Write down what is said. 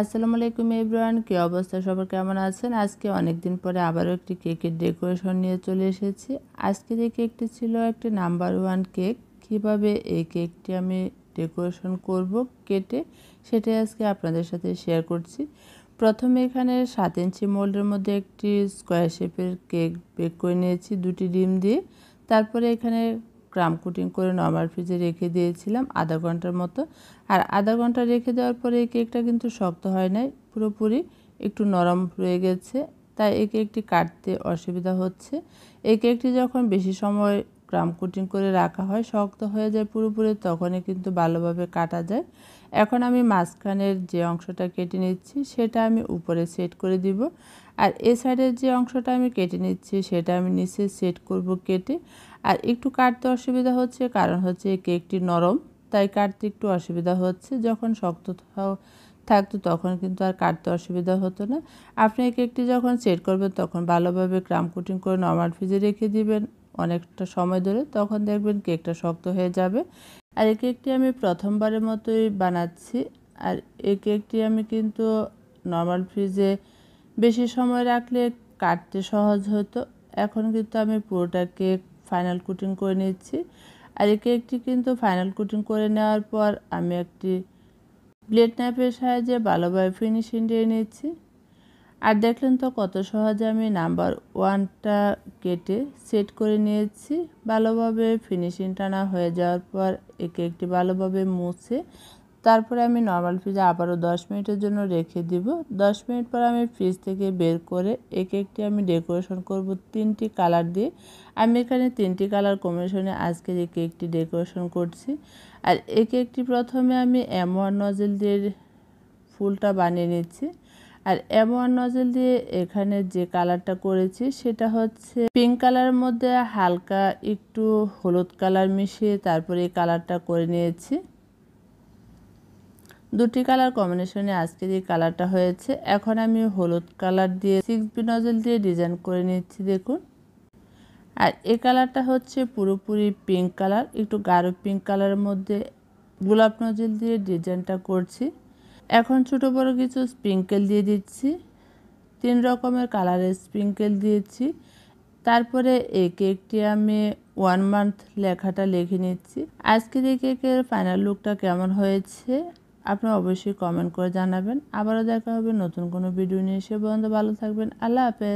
আসসালামু আলাইকুম এব্রান কী অবস্থা সবার কেমন আছেন আজকে অনেক দিন পরে আবারও একটি কেকের ডেকোরেশন নিয়ে চলে এসেছি আজকে যে কেকটি ছিল একটি নাম্বার ওয়ান কেক কিভাবে এই কেকটি আমি ডেকোরেশন করব কেটে সেটাই আজকে আপনাদের সাথে শেয়ার করছি প্রথমে এখানে সাত ইঞ্চি মোল্ডের মধ্যে একটি স্কোয়ার শেপের কেক বেক করে নিয়েছি দুটি ডিম দিয়ে তারপরে এখানে ক্রাম কুটিং করে নর্মাল ফ্রিজে রেখে দিয়েছিলাম আধা ঘন্টার মতো আর আধা ঘন্টা রেখে দেওয়ার পরে এই কেকটা কিন্তু শক্ত হয় নাই পুরোপুরি একটু নরম হয়ে গেছে তাই এই কেকটি কাটতে অসুবিধা হচ্ছে এই কেকটি যখন বেশি সময় ক্রাম কুটিং করে রাখা হয় শক্ত হয়ে যায় পুরোপুরি তখনই কিন্তু ভালোভাবে কাটা যায় এখন আমি মাঝখানের যে অংশটা কেটে নিচ্ছি সেটা আমি উপরে সেট করে দিব আর এ সাইডের যে অংশটা আমি কেটে নিচ্ছি সেটা আমি নিচে সেট করব কেটে আর একটু কাটতে অসুবিধা হচ্ছে কারণ হচ্ছে কেকটি নরম তাই কাটতে একটু অসুবিধা হচ্ছে যখন শক্ত থাকতো তখন কিন্তু আর কাটতে অসুবিধা হতো না আপনি কেকটি যখন সেট করবেন তখন ভালোভাবে ক্রাম কুটিং করে নর্মাল ফ্রিজে রেখে দিবেন অনেকটা সময় ধরে তখন দেখবেন কেকটা শক্ত হয়ে যাবে আর এই কেকটি আমি প্রথমবারের মতোই বানাচ্ছি আর এই কেকটি আমি কিন্তু নর্মাল ফ্রিজে বেশি সময় রাখলে কাটতে সহজ হতো এখন কিন্তু আমি পুরোটা কেক ফাইনাল কুটিং করে নিচ্ছি আর এই কেকটি কিন্তু ফাইনাল কুটিং করে নেওয়ার পর আমি একটি ব্লেড নাইফের সাহায্যে ভালোভাবে ফিনিশিং দিয়ে নিচ্ছি আর দেখলেন তো কত সহজে আমি নাম্বার ওয়ানটা কেটে সেট করে নিয়েছি ভালোভাবে ফিনিশিং টানা হয়ে যাওয়ার পর একে একটি ভালোভাবে মুছে তারপরে আমি নর্মাল ফ্রিজে আবারও দশ মিনিটের জন্য রেখে দিব দশ মিনিট পর আমি ফ্রিজ থেকে বের করে এক একটি আমি ডেকোরেশন করব তিনটি কালার দিয়ে আমি এখানে তিনটি কালার কমিশনে আজকে এই কেকটি ডেকোরেশন করছি আর এক একটি প্রথমে আমি এমন নজেল দিয়ে ফুলটা বানিয়ে নিচ্ছি আর এমন নজল দিয়ে এখানে যে কালারটা করেছি সেটা হচ্ছে পিঙ্ক কালারের মধ্যে হালকা একটু হলুদ কালার মিশিয়ে তারপরে এই কালারটা করে নিয়েছি দুটি কালার কম্বিনেশনে আজকে যে কালারটা হয়েছে এখন আমি হলুদ কালার দিয়ে সিক্স বি নজল দিয়ে ডিজাইন করে নিচ্ছি দেখুন আর এ কালারটা হচ্ছে পুরোপুরি পিঙ্ক কালার একটু গাঢ় পিঙ্ক কালারের মধ্যে গোলাপ নজল দিয়ে ডিজাইনটা করছি এখন ছোটো বড় কিছু স্প্রিঙ্কেল দিয়ে দিচ্ছি তিন রকমের কালারের স্প্রিঙ্কেল দিয়েছি তারপরে এই কেকটি আমি ওয়ান মান্থ লেখাটা লিখে নিচ্ছি আজকের এই কেকের ফাইনাল লুকটা কেমন হয়েছে আপনি অবশ্যই কমেন্ট করে জানাবেন আবারও দেখা হবে নতুন কোনো ভিডিও নিয়ে এসে বন্ধু ভালো থাকবেন আল্লাহ হাফেজ